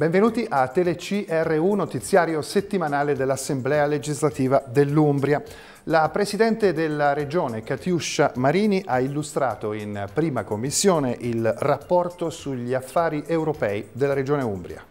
Benvenuti a TeleCRU, notiziario settimanale dell'Assemblea legislativa dell'Umbria. La Presidente della Regione, Catiuscia Marini, ha illustrato in prima commissione il rapporto sugli affari europei della Regione Umbria.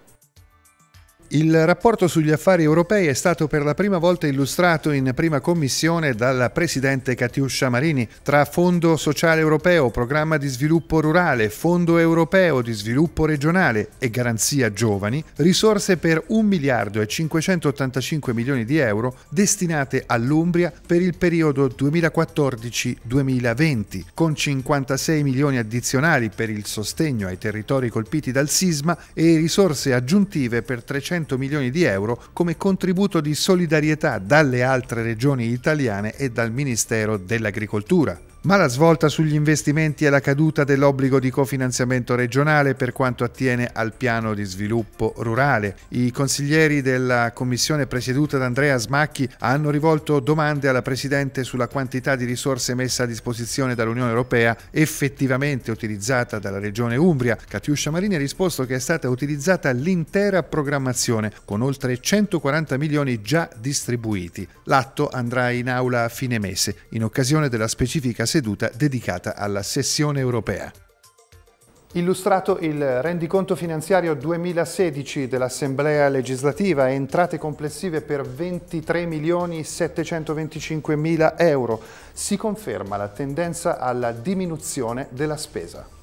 Il rapporto sugli affari europei è stato per la prima volta illustrato in prima commissione dalla Presidente Catiuscia Marini. Tra Fondo Sociale Europeo, Programma di Sviluppo Rurale, Fondo Europeo di Sviluppo Regionale e Garanzia Giovani, risorse per 1 miliardo e 585 milioni di euro destinate all'Umbria per il periodo 2014-2020, con 56 milioni addizionali per il sostegno ai territori colpiti dal sisma e risorse aggiuntive per 300 200 milioni di euro come contributo di solidarietà dalle altre regioni italiane e dal Ministero dell'Agricoltura. Ma la svolta sugli investimenti è la caduta dell'obbligo di cofinanziamento regionale per quanto attiene al piano di sviluppo rurale. I consiglieri della commissione presieduta da Andrea Smacchi hanno rivolto domande alla Presidente sulla quantità di risorse messa a disposizione dall'Unione Europea effettivamente utilizzata dalla Regione Umbria. Catiuscia Marini ha risposto che è stata utilizzata l'intera programmazione con oltre 140 milioni già distribuiti. L'atto andrà in aula a fine mese in occasione della specifica seduta dedicata alla sessione europea. Illustrato il rendiconto finanziario 2016 dell'Assemblea legislativa, entrate complessive per 23.725.000 euro, si conferma la tendenza alla diminuzione della spesa.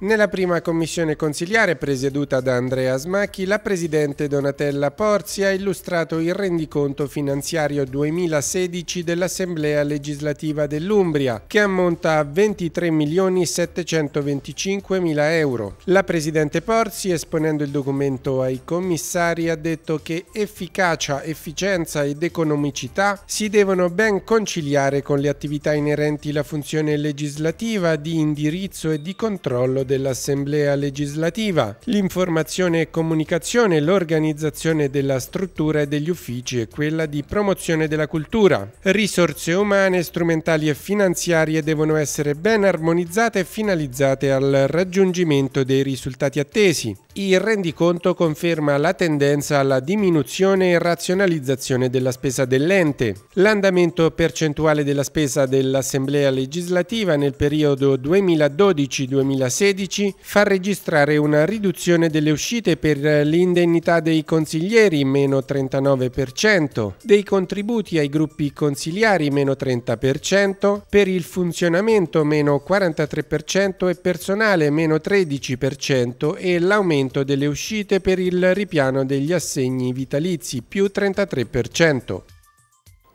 Nella prima commissione consiliare presieduta da Andrea Smacchi, la presidente Donatella Porzi ha illustrato il rendiconto finanziario 2016 dell'Assemblea legislativa dell'Umbria, che ammonta a 23.725.000 euro. La presidente Porzi, esponendo il documento ai commissari, ha detto che efficacia, efficienza ed economicità si devono ben conciliare con le attività inerenti alla funzione legislativa di indirizzo e di controllo dell'Assemblea legislativa, l'informazione e comunicazione, l'organizzazione della struttura e degli uffici e quella di promozione della cultura. Risorse umane, strumentali e finanziarie devono essere ben armonizzate e finalizzate al raggiungimento dei risultati attesi. Il rendiconto conferma la tendenza alla diminuzione e razionalizzazione della spesa dell'ente. L'andamento percentuale della spesa dell'Assemblea legislativa nel periodo 2012-2016 2016 fa registrare una riduzione delle uscite per l'indennità dei consiglieri, meno 39%, dei contributi ai gruppi consigliari, meno 30%, per il funzionamento, meno 43% e personale, meno 13% e l'aumento delle uscite per il ripiano degli assegni vitalizi, più 33%.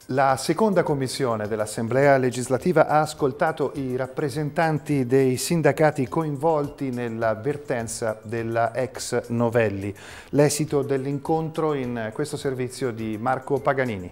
La seconda commissione dell'Assemblea legislativa ha ascoltato i rappresentanti dei sindacati coinvolti nell'avvertenza della ex Novelli. L'esito dell'incontro in questo servizio di Marco Paganini.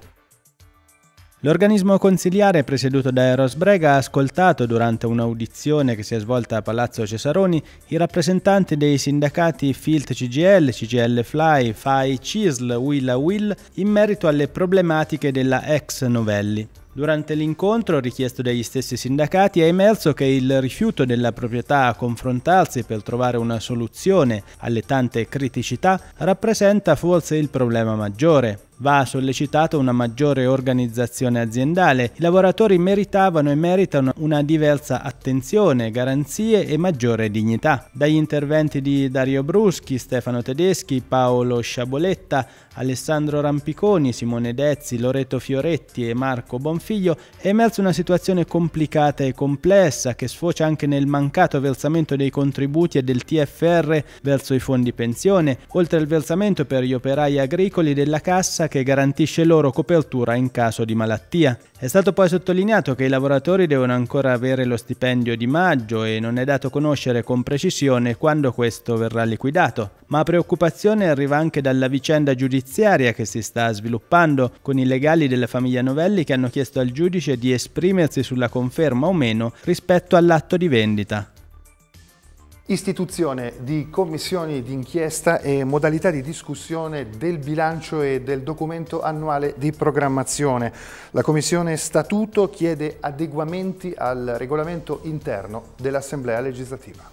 L'organismo consiliare presieduto da Eros Brega ha ascoltato durante un'audizione che si è svolta a Palazzo Cesaroni i rappresentanti dei sindacati Filt CGL, CGL Fly, FAI CISL, Willa Will in merito alle problematiche della ex Novelli. Durante l'incontro richiesto dagli stessi sindacati è emerso che il rifiuto della proprietà a confrontarsi per trovare una soluzione alle tante criticità rappresenta forse il problema maggiore va sollecitata una maggiore organizzazione aziendale. I lavoratori meritavano e meritano una diversa attenzione, garanzie e maggiore dignità. Dagli interventi di Dario Bruschi, Stefano Tedeschi, Paolo Sciaboletta, Alessandro Rampiconi, Simone Dezzi, Loreto Fioretti e Marco Bonfiglio è emersa una situazione complicata e complessa che sfocia anche nel mancato versamento dei contributi e del TFR verso i fondi pensione, oltre al versamento per gli operai agricoli della cassa che garantisce loro copertura in caso di malattia. È stato poi sottolineato che i lavoratori devono ancora avere lo stipendio di maggio e non è dato conoscere con precisione quando questo verrà liquidato, ma preoccupazione arriva anche dalla vicenda giudiziaria che si sta sviluppando con i legali della famiglia Novelli che hanno chiesto al giudice di esprimersi sulla conferma o meno rispetto all'atto di vendita. Istituzione di commissioni d'inchiesta e modalità di discussione del bilancio e del documento annuale di programmazione. La Commissione Statuto chiede adeguamenti al regolamento interno dell'Assemblea legislativa.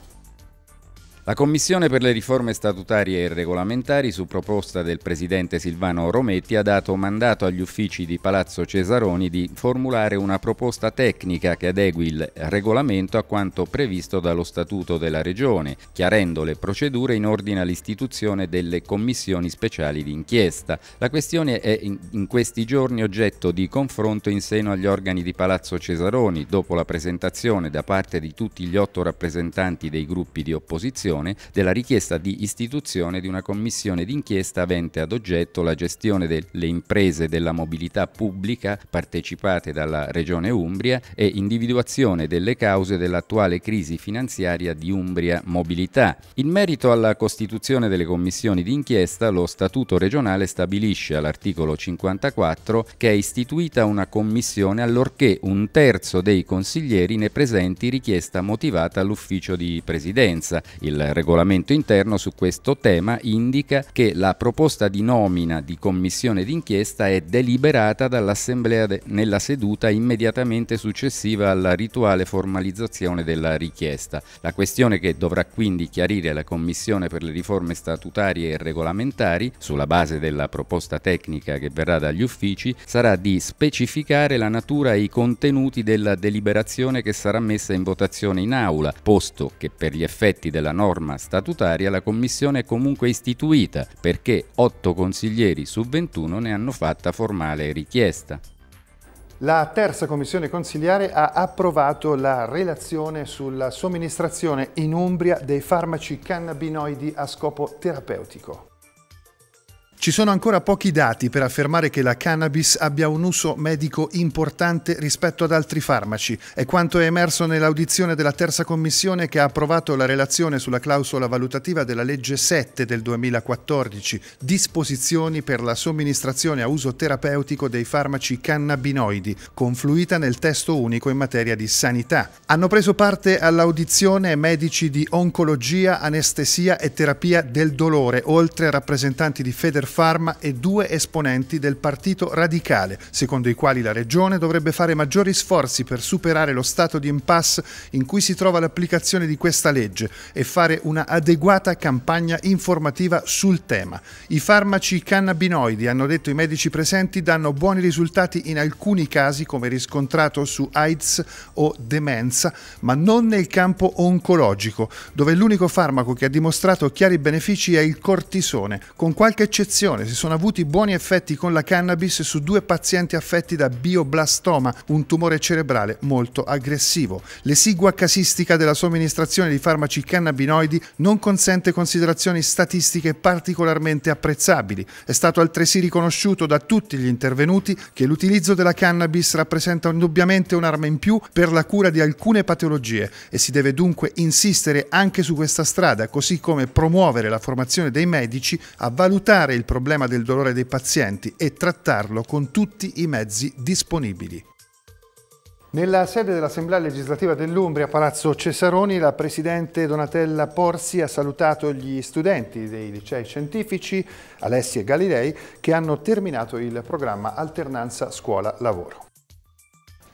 La Commissione per le riforme statutarie e regolamentari, su proposta del Presidente Silvano Rometti, ha dato mandato agli uffici di Palazzo Cesaroni di formulare una proposta tecnica che adegui il regolamento a quanto previsto dallo Statuto della Regione, chiarendo le procedure in ordine all'istituzione delle commissioni speciali di inchiesta. La questione è in questi giorni oggetto di confronto in seno agli organi di Palazzo Cesaroni, dopo la presentazione da parte di tutti gli otto rappresentanti dei gruppi di opposizione Commissione della richiesta di istituzione di una commissione d'inchiesta avente ad oggetto la gestione delle imprese della mobilità pubblica partecipate dalla Regione Umbria e individuazione delle cause dell'attuale crisi finanziaria di Umbria Mobilità. In merito alla costituzione delle commissioni d'inchiesta, lo Statuto regionale stabilisce all'articolo 54 che è istituita una commissione allorché un terzo dei consiglieri ne presenti richiesta motivata all'ufficio di presidenza. Il eh, regolamento interno su questo tema indica che la proposta di nomina di commissione d'inchiesta è deliberata dall'Assemblea de- nella seduta immediatamente successiva alla rituale formalizzazione della richiesta. La questione che dovrà quindi chiarire la Commissione per le riforme statutarie e regolamentari, sulla base della proposta tecnica che verrà dagli uffici, sarà di specificare la natura e i contenuti della deliberazione che sarà messa in votazione in aula, posto che per gli effetti della norma norma statutaria la commissione è comunque istituita perché 8 consiglieri su 21 ne hanno fatta formale richiesta. La terza commissione consigliare ha approvato la relazione sulla somministrazione in Umbria dei farmaci cannabinoidi a scopo terapeutico. Ci sono ancora pochi dati per affermare che la cannabis abbia un uso medico importante rispetto ad altri farmaci. È quanto è emerso nell'audizione della terza commissione che ha approvato la relazione sulla clausola valutativa della legge 7 del 2014, disposizioni per la somministrazione a uso terapeutico dei farmaci cannabinoidi, confluita nel testo unico in materia di sanità. Hanno preso parte all'audizione medici di oncologia, anestesia e terapia del dolore, oltre a rappresentanti di Feder Pharma e due esponenti del Partito Radicale, secondo i quali la Regione dovrebbe fare maggiori sforzi per superare lo stato di impasse in cui si trova l'applicazione di questa legge e fare una adeguata campagna informativa sul tema. I farmaci cannabinoidi, hanno detto i medici presenti, danno buoni risultati in alcuni casi come riscontrato su AIDS o demenza, ma non nel campo oncologico, dove l'unico farmaco che ha dimostrato chiari benefici è il cortisone, con qualche eccezione vaccinazione. Si sono avuti buoni effetti con la cannabis su due pazienti affetti da bioblastoma, un tumore cerebrale molto aggressivo. L'esigua casistica della somministrazione di farmaci cannabinoidi non consente considerazioni statistiche particolarmente apprezzabili. È stato altresì riconosciuto da tutti gli intervenuti che l'utilizzo della cannabis rappresenta indubbiamente un'arma in più per la cura di alcune patologie e si deve dunque insistere anche su questa strada, così come promuovere la formazione dei medici a valutare il problema del dolore dei pazienti e trattarlo con tutti i mezzi disponibili. Nella sede dell'Assemblea legislativa dell'Umbria, a Palazzo Cesaroni, la Presidente Donatella Porsi ha salutato gli studenti dei licei scientifici Alessi e Galilei che hanno terminato il programma Alternanza Scuola-Lavoro.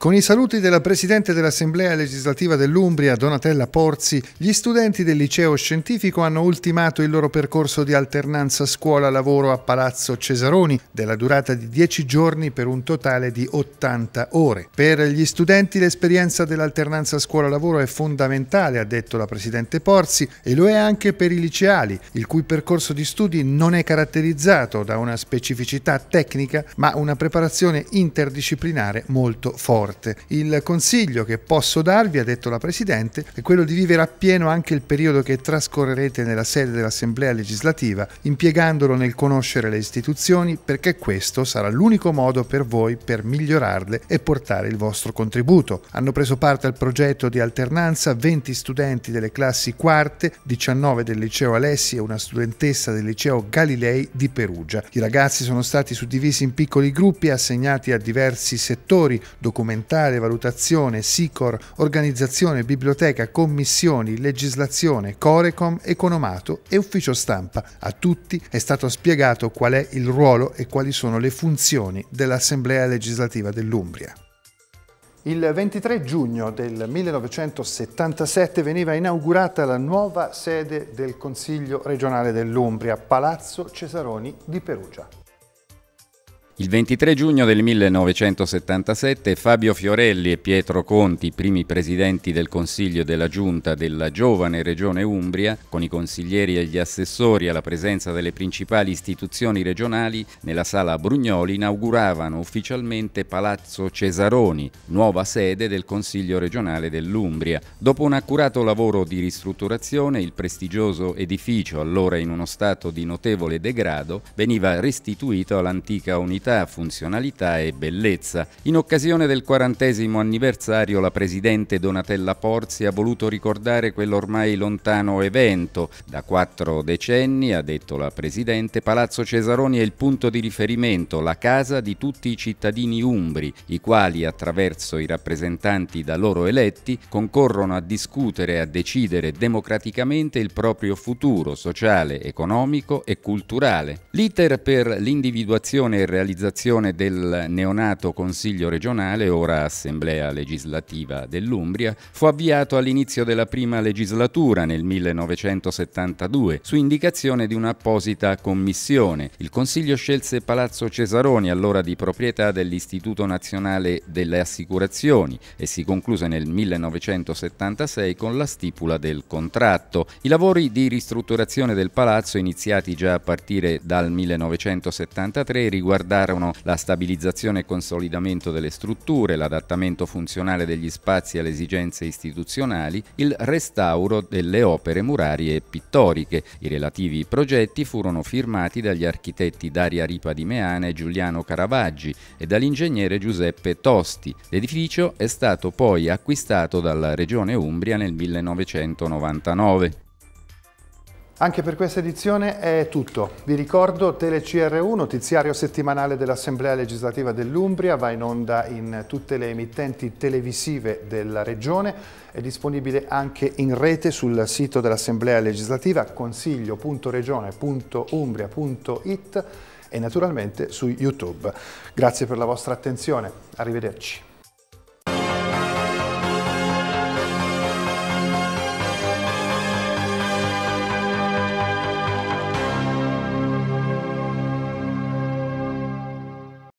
Con i saluti della Presidente dell'Assemblea legislativa dell'Umbria, Donatella Porzi, gli studenti del liceo scientifico hanno ultimato il loro percorso di alternanza scuola-lavoro a Palazzo Cesaroni, della durata di 10 giorni per un totale di 80 ore. Per gli studenti l'esperienza dell'alternanza scuola-lavoro è fondamentale, ha detto la Presidente Porzi, e lo è anche per i liceali, il cui percorso di studi non è caratterizzato da una specificità tecnica, ma una preparazione interdisciplinare molto forte forte. Il consiglio che posso darvi, ha detto la Presidente, è quello di vivere appieno anche il periodo che trascorrerete nella sede dell'Assemblea legislativa, impiegandolo nel conoscere le istituzioni, perché questo sarà l'unico modo per voi per migliorarle e portare il vostro contributo. Hanno preso parte al progetto di alternanza 20 studenti delle classi quarte, 19 del liceo Alessi e una studentessa del liceo Galilei di Perugia. I ragazzi sono stati suddivisi in piccoli gruppi assegnati a diversi settori, documentati regolamentare, valutazione, SICOR, organizzazione, biblioteca, commissioni, legislazione, Corecom, economato e ufficio stampa. A tutti è stato spiegato qual è il ruolo e quali sono le funzioni dell'Assemblea legislativa dell'Umbria. Il 23 giugno del 1977 veniva inaugurata la nuova sede del Consiglio regionale dell'Umbria, Palazzo Cesaroni di Perugia. Il 23 giugno del 1977 Fabio Fiorelli e Pietro Conti, primi presidenti del Consiglio della Giunta della giovane Regione Umbria, con i consiglieri e gli assessori alla presenza delle principali istituzioni regionali, nella sala Brugnoli inauguravano ufficialmente Palazzo Cesaroni, nuova sede del Consiglio regionale dell'Umbria. Dopo un accurato lavoro di ristrutturazione, il prestigioso edificio, allora in uno stato di notevole degrado, veniva restituito all'antica unità semplicità, funzionalità e bellezza. In occasione del quarantesimo anniversario la presidente Donatella Porzi ha voluto ricordare quell'ormai lontano evento. Da quattro decenni, ha detto la presidente, Palazzo Cesaroni è il punto di riferimento, la casa di tutti i cittadini umbri, i quali attraverso i rappresentanti da loro eletti concorrono a discutere e a decidere democraticamente il proprio futuro sociale, economico e culturale. L'iter per l'individuazione e realizzazione realizzazione del neonato Consiglio regionale, ora Assemblea legislativa dell'Umbria, fu avviato all'inizio della prima legislatura nel 1972 su indicazione di un'apposita commissione. Il Consiglio scelse Palazzo Cesaroni, allora di proprietà dell'Istituto Nazionale delle Assicurazioni, e si concluse nel 1976 con la stipula del contratto. I lavori di ristrutturazione del palazzo, iniziati già a partire dal 1973, riguardavano riguardarono la stabilizzazione e consolidamento delle strutture, l'adattamento funzionale degli spazi alle esigenze istituzionali, il restauro delle opere murarie e pittoriche. I relativi progetti furono firmati dagli architetti Daria Ripa di Meana e Giuliano Caravaggi e dall'ingegnere Giuseppe Tosti. L'edificio è stato poi acquistato dalla Regione Umbria nel 1999. Anche per questa edizione è tutto. Vi ricordo TeleCR1, notiziario settimanale dell'Assemblea legislativa dell'Umbria, va in onda in tutte le emittenti televisive della Regione, è disponibile anche in rete sul sito dell'Assemblea legislativa consiglio.regione.umbria.it e naturalmente su YouTube. Grazie per la vostra attenzione, arrivederci.